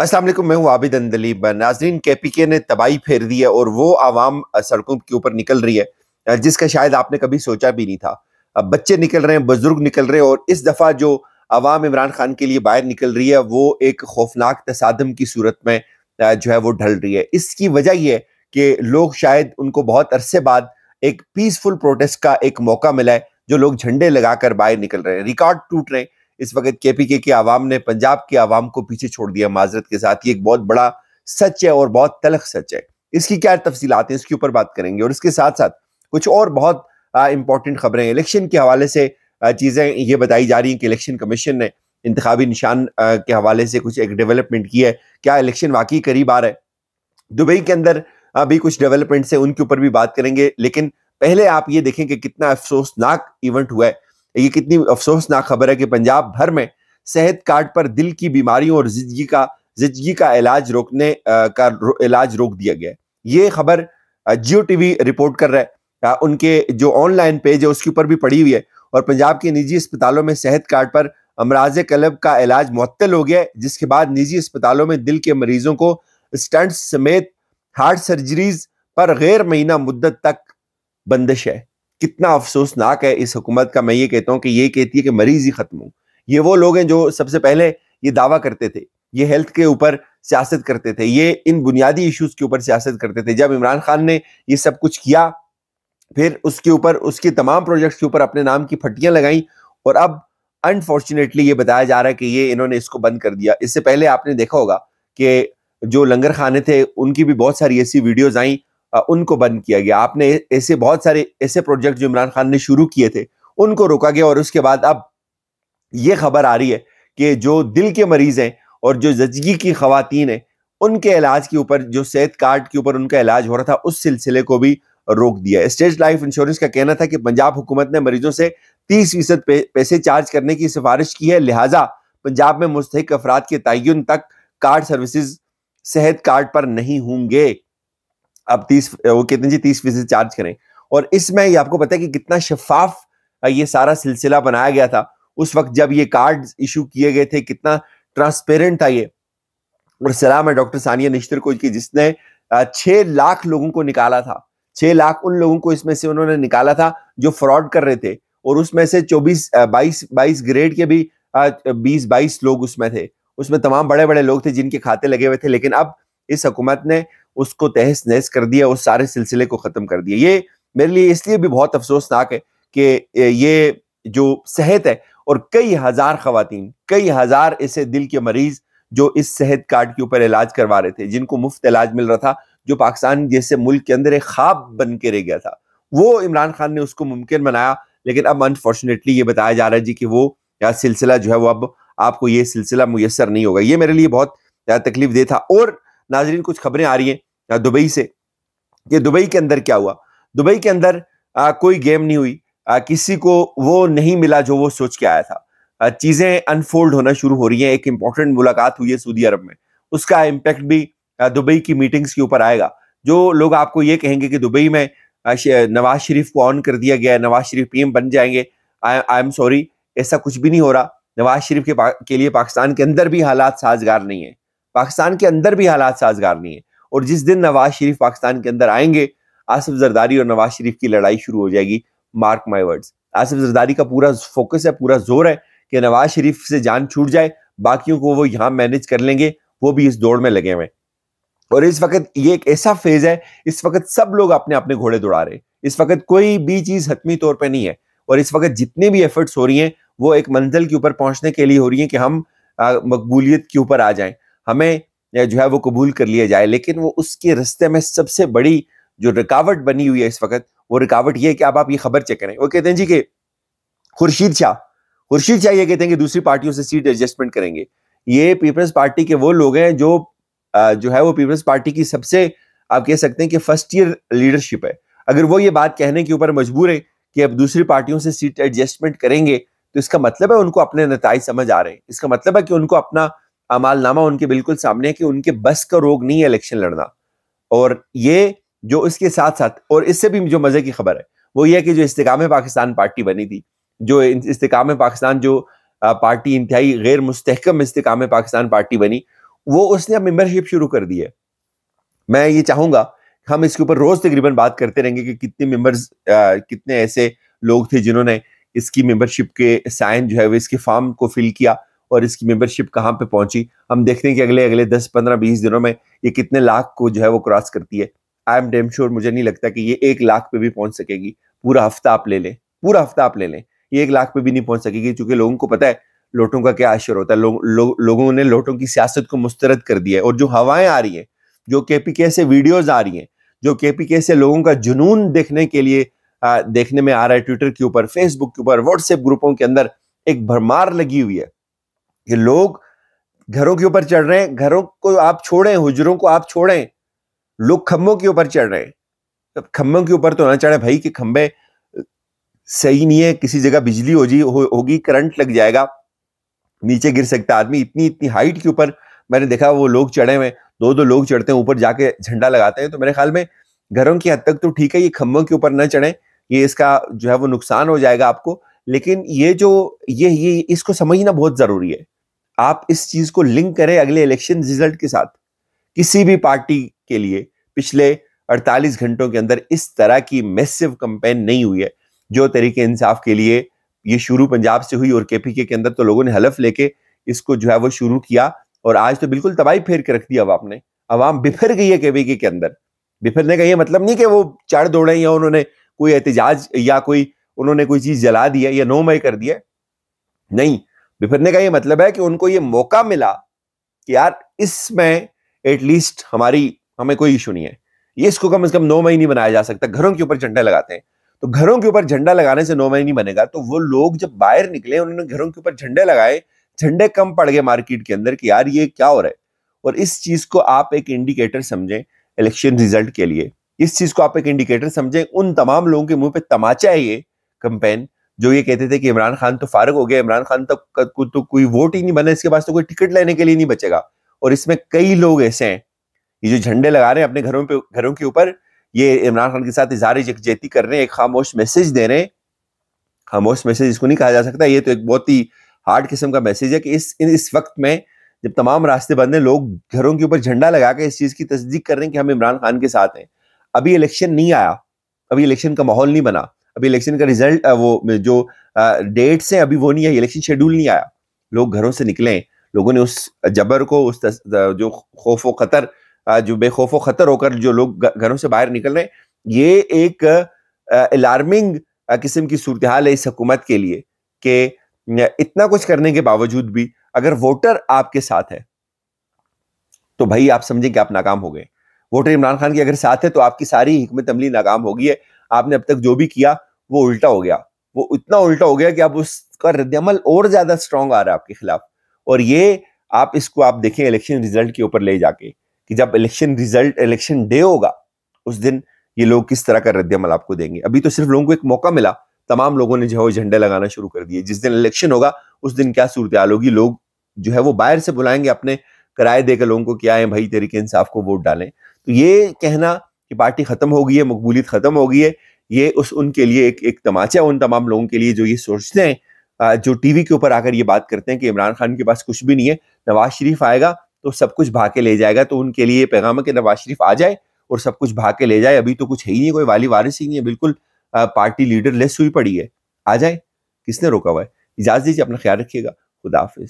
असलम मैं हूँ आबिद अंदलीब नाजरीन के पी के ने तबाही फेर दी है और वो आवाम सड़कों के ऊपर निकल रही है जिसका शायद आपने कभी सोचा भी नहीं था बच्चे निकल रहे हैं बुजुर्ग निकल रहे हैं और इस दफ़ा जो आवाम इमरान खान के लिए बाहर निकल रही है वो एक खौफनाक तसादम की सूरत में जो है वो ढल रही है इसकी वजह यह है कि लोग शायद उनको बहुत अरसे बाद एक पीसफुल प्रोटेस्ट का एक मौका मिला है जो लोग झंडे कर बाहर निकल रहे हैं रिकॉर्ड टूट रहे हैं इस वक्त के पी के के आवाम ने पंजाब के आवाम को पीछे छोड़ दिया माजरत के साथ ये एक बहुत बड़ा सच है और बहुत तलख सच है इसकी क्या तफसी है इसके ऊपर बात करेंगे और इसके साथ साथ कुछ और बहुत इंपॉर्टेंट खबरें इलेक्शन के हवाले से चीज़ें ये बताई जा रही हैं कि इलेक्शन कमीशन ने इंतबी निशान के हवाले से कुछ एक डेवलपमेंट की है क्या इलेक्शन वाकई करीब आ रहा है दुबई के अंदर भी कुछ डेवलपमेंट्स हैं उनके ऊपर भी बात करेंगे लेकिन पहले आप ये देखें कि कितना अफसोसनाक इवेंट हुआ है ये कितनी अफसोसनाक खबर है कि पंजाब भर में सेहत कार्ड पर दिल की बीमारियों और जिंदगी का जिंदगी का इलाज रोकने का इलाज रोक दिया गया ये खबर जियो टीवी रिपोर्ट कर रहा है उनके जो ऑनलाइन पेज है उसके ऊपर भी पड़ी हुई है और पंजाब के निजी अस्पतालों में सेहत कार्ड पर अमराज कलब का इलाज मुत्तल हो गया जिसके बाद निजी अस्पतालों में दिल के मरीजों को स्टंट्स समेत हार्ट सर्जरीज पर गैर महीना मुद्दत तक बंदिश है कितना अफसोसनाक है इस हुकूमत का मैं ये कहता हूँ कि ये कहती है कि मरीज ही ख़त्म हो ये वो लोग हैं जो सबसे पहले ये दावा करते थे ये हेल्थ के ऊपर सियासत करते थे ये इन बुनियादी इश्यूज के ऊपर सियासत करते थे जब इमरान खान ने ये सब कुछ किया फिर उसके ऊपर उसके तमाम प्रोजेक्ट्स के ऊपर अपने नाम की फटियां लगाई और अब अनफॉर्चुनेटली ये बताया जा रहा है कि ये इन्होंने इसको बंद कर दिया इससे पहले आपने देखा होगा कि जो लंगर खाने थे उनकी भी बहुत सारी ऐसी वीडियोज आई उनको बंद किया गया आपने ऐसे बहुत सारे ऐसे प्रोजेक्ट जो इमरान खान ने शुरू किए थे उनको रोका गया और उसके बाद अब ये खबर आ रही है कि जो दिल के मरीज हैं और जो जजगी की खातन हैं उनके इलाज के ऊपर जो सेहत कार्ड के ऊपर उनका इलाज हो रहा था उस सिलसिले को भी रोक दिया स्टेज लाइफ इंश्योरेंस का कहना था कि पंजाब हुकूमत ने मरीजों से तीस फीसद पैसे चार्ज करने की सिफारिश की है लिहाजा पंजाब में मुस्तक अफराद के तयन तक कार्ड सर्विसेज सेहत कार्ड पर नहीं होंगे आप तीस वो कहते हैं जी तीस फीसद चार्ज करें और इसमें ये आपको पता है कि कितना शफाफ ये सारा सिलसिला बनाया गया था उस वक्त जब ये कार्ड इशू किए गए थे कितना ट्रांसपेरेंट था ये और सलाम है डॉक्टर सानिया निश्तर को की जिसने छह लाख लोगों को निकाला था छह लाख उन लोगों को इसमें से उन्होंने निकाला था जो फ्रॉड कर रहे थे और उसमें से चौबीस बाईस बाईस ग्रेड के भी बीस बाईस लोग उसमें थे उसमें तमाम बड़े बड़े लोग थे जिनके खाते लगे हुए थे लेकिन अब इस हुकूमत ने उसको तहस नहस कर दिया उस सारे सिलसिले को ख़त्म कर दिया ये मेरे लिए इसलिए भी बहुत अफसोसनाक है कि ये जो सेहत है और कई हज़ार खातन कई हज़ार ऐसे दिल के मरीज़ जो इस सेहत कार्ड के ऊपर इलाज करवा रहे थे जिनको मुफ्त इलाज मिल रहा था जो पाकिस्तान जैसे मुल्क के अंदर एक खाब बन के रह गया था वो इमरान खान ने उसको मुमकिन बनाया लेकिन अब अनफॉर्चुनेटली ये बताया जा रहा है जी कि वो या सिलसिला जो है वो अब आपको ये सिलसिला मैसर नहीं होगा ये मेरे लिए बहुत तकलीफ दे था और नाजरीन कुछ खबरें आ रही हैं या दुबई से कि दुबई के अंदर क्या हुआ दुबई के अंदर आ, कोई गेम नहीं हुई आ, किसी को वो नहीं मिला जो वो सोच के आया था चीज़ें अनफोल्ड होना शुरू हो रही हैं एक इंपॉर्टेंट मुलाकात हुई है सऊदी अरब में उसका इम्पैक्ट भी दुबई की मीटिंग्स के ऊपर आएगा जो लोग आपको ये कहेंगे कि दुबई में नवाज शरीफ को ऑन कर दिया गया है नवाज शरीफ पीएम बन जाएंगे आई एम सॉरी ऐसा कुछ भी नहीं हो रहा नवाज शरीफ के, के लिए पाकिस्तान के अंदर भी हालात साजगार नहीं है पाकिस्तान के अंदर भी हालात साजगार नहीं है और जिस दिन नवाज शरीफ पाकिस्तान के अंदर आएंगे आसिफ जरदारी और नवाज शरीफ की लड़ाई शुरू हो जाएगी mark my words Asif Zardari का पूरा फोकस है पूरा जोर है कि नवाज शरीफ से जान छूट जाए बाकियों को वो यहाँ मैनेज कर लेंगे वो भी इस दौड़ में लगे हुए और इस वक्त ये एक ऐसा फेज है इस वक्त सब लोग अपने अपने घोड़े दौड़ा रहे हैं इस वक्त कोई भी चीज हतमी तौर पर नहीं है और इस वक्त जितनी भी एफर्ट्स हो रही हैं वो एक मंजिल के ऊपर पहुंचने के लिए हो रही हैं कि हम मकबूलियत के ऊपर आ जाएं हमें जो है वो कबूल कर लिया जाए लेकिन वो उसके रस्ते में सबसे बड़ी जो रुकावट बनी हुई है इस वक्त वो रुकावट ये है कि अब आप ये खबर चेक करें वो कहते हैं जी कि खुर्शीद शाह खुर्शीद शाह ये कहते हैं कि दूसरी पार्टियों से सीट एडजस्टमेंट करेंगे ये पीपल्स पार्टी के वो लोग हैं जो जो है वो पीपल्स पार्टी की सबसे आप कह सकते हैं कि फर्स्ट ईयर लीडरशिप है अगर वो ये बात कहने के ऊपर मजबूर है कि अब दूसरी पार्टियों से सीट एडजस्टमेंट करेंगे तो इसका मतलब है उनको अपने नतज समझ आ रहे हैं इसका मतलब है कि उनको अपना अमालनामा उनके बिल्कुल सामने है कि उनके बस का रोग नहीं है इलेक्शन लड़ना और ये जो इसके साथ साथ और इससे भी जो मजे की खबर है वो ये कि जो इस्तेकाम पाकिस्तान पार्टी बनी थी जो इस्तेकाम पाकिस्तान जो पार्टी इंतहाई गैर मुस्तकम इस्तेकाम पाकिस्तान पार्टी बनी वो उसने अब मेम्बरशिप शुरू कर दी है मैं ये चाहूंगा हम इसके ऊपर रोज तकरीबन बात करते रहेंगे कि कितने मेंबर्स कितने ऐसे लोग थे जिन्होंने इसकी मेंबरशिप के साइन जो है वो इसके फॉर्म को फिल किया और इसकी मेंबरशिप कहाँ पे पहुंची हम देखते हैं कि अगले अगले दस पंद्रह बीस दिनों में ये कितने लाख को जो है वो क्रॉस करती है आई एम डेम श्योर मुझे नहीं लगता कि ये एक लाख पे भी पहुंच सकेगी पूरा हफ्ता आप ले लें पूरा हफ्ता आप ले लें ये एक लाख पे भी नहीं पहुंच सकेगी क्योंकि लोगों को पता है लोटों का क्या आशर होता है लो, लो, लोगों ने लोटों की सियासत को मुस्तरद कर दिया है और जो हवाएं आ रही हैं जो के से वीडियोज आ रही हैं जो के से लोगों का जुनून देखने के लिए आ, देखने में आ रहा है ट्विटर के ऊपर फेसबुक के ऊपर व्हाट्सएप ग्रुपों के अंदर एक भरमार लगी हुई है ये लोग घरों के ऊपर चढ़ रहे हैं घरों को आप छोड़ें हुजरों को आप छोड़ें लोग खम्भों के ऊपर चढ़ रहे हैं तो खम्भों के ऊपर तो ना चढ़े भाई कि खम्भे सही नहीं है किसी जगह बिजली हो जी हो, होगी करंट लग जाएगा नीचे गिर सकता आदमी इतनी इतनी हाइट के ऊपर मैंने देखा वो लोग चढ़े हुए दो दो लोग चढ़ते हैं ऊपर जाके झंडा लगाते हैं तो मेरे ख्याल में घरों की हद तक तो ठीक है ये खम्भों के ऊपर न चढ़े ये इसका जो है वो नुकसान हो जाएगा आपको लेकिन ये जो ये ये इसको समझना बहुत जरूरी है आप इस चीज को लिंक करें अगले इलेक्शन रिजल्ट के साथ किसी भी पार्टी के लिए पिछले 48 घंटों के अंदर इस तरह की मैसिव कंपेन नहीं हुई है जो तरीके इंसाफ के लिए ये शुरू पंजाब से हुई और केपीके के अंदर तो लोगों ने हलफ लेके इसको जो है वो शुरू किया और आज तो बिल्कुल तबाही फेर के रख दी अवाम ने अवाम बिफर गई है केपीके के अंदर बिफरने का ये मतलब नहीं कि वो चढ़ दौड़े या उन्होंने कोई एहतजाज या कोई उन्होंने कोई चीज जला दिया या नो मई कर दिया नहीं बिफरने का ये मतलब है कि उनको ये मौका मिला कि यार इसमें एटलीस्ट हमारी हमें कोई इशू नहीं है ये इसको कम से कम नौ महीने बनाया जा सकता घरों के ऊपर झंडा लगाते हैं तो घरों के ऊपर झंडा लगाने से नौ महीने बनेगा तो वो लोग जब बाहर निकले उन्होंने घरों के ऊपर झंडे लगाए झंडे कम पड़ गए मार्केट के अंदर कि यार ये क्या हो रहा है और इस चीज को आप एक इंडिकेटर समझें इलेक्शन रिजल्ट के लिए इस चीज को आप एक इंडिकेटर समझें उन तमाम लोगों के मुंह पे तमाचा है ये कंपेन जो ये कहते थे कि इमरान खान तो फारग हो गया इमरान खान तक तो, तो कोई वोट ही नहीं बना इसके पास तो कोई टिकट लेने के लिए नहीं बचेगा और इसमें कई लोग ऐसे हैं ये जो झंडे लगा रहे हैं अपने घरों पे घरों के ऊपर ये इमरान खान के साथ इजहार यकजहती कर रहे हैं एक खामोश मैसेज दे रहे हैं खामोश मैसेज इसको नहीं कहा जा सकता ये तो एक बहुत ही हार्ड किस्म का मैसेज है कि इस इस वक्त में जब तमाम रास्ते बंद हैं लोग घरों के ऊपर झंडा लगा के इस चीज़ की तस्दीक कर रहे हैं कि हम इमरान खान के साथ हैं अभी इलेक्शन नहीं आया अभी इलेक्शन का माहौल नहीं बना अभी इलेक्शन का रिजल्ट वो जो डेट्स हैं अभी वो नहीं आई इलेक्शन शेड्यूल नहीं आया लोग घरों से निकले लोगों ने उस जबर को उस जो खौफ व खतर जो बेखौफ व खतर होकर जो लोग घरों से बाहर निकल रहे हैं ये एक अलार्मिंग किस्म की सूरत हाल है इस हकूमत के लिए कि इतना कुछ करने के बावजूद भी अगर वोटर आपके साथ है तो भाई आप समझें कि आप नाकाम हो गए वोटर इमरान खान की अगर साथ है तो आपकी सारी हमत अमली नाकाम हो गई है आपने अब तक जो भी किया वो उल्टा हो गया वो इतना उल्टा हो गया कि आप उसका रद्दमल और ज्यादा स्ट्रांग आ रहा है आपके खिलाफ और ये आप इसको आप देखें इलेक्शन रिजल्ट के ऊपर ले जाके कि जब इलेक्शन रिजल्ट इलेक्शन डे होगा उस दिन ये लोग किस तरह का रद्दमल आपको देंगे अभी तो सिर्फ लोगों को एक मौका मिला तमाम लोगों ने जो है झंडे लगाना शुरू कर दिए जिस दिन इलेक्शन होगा उस दिन क्या सूरत हाल होगी लोग जो है वो बाहर से बुलाएंगे अपने किराए देकर लोगों को क्या है भाई तरीके इंसाफ को वोट डालें तो ये कहना कि पार्टी खत्म हो गई है मकबूलियत खत्म हो गई है ये उस उनके लिए एक एक तमाचा उन तमाम लोगों के लिए जो ये सोचते हैं जो टीवी के ऊपर आकर ये बात करते हैं कि इमरान खान के पास कुछ भी नहीं है नवाज शरीफ आएगा तो सब कुछ भाग के ले जाएगा तो उनके लिए पैगाम है कि नवाज शरीफ आ जाए और सब कुछ भाग के ले जाए अभी तो कुछ है ही नहीं कोई वाली वारिस ही नहीं है बिल्कुल पार्टी लीडर लेस हुई पड़ी है आ जाए किसने रोका हुआ है इजाज़त दीजिए अपना ख्याल रखिएगा खुदाफिज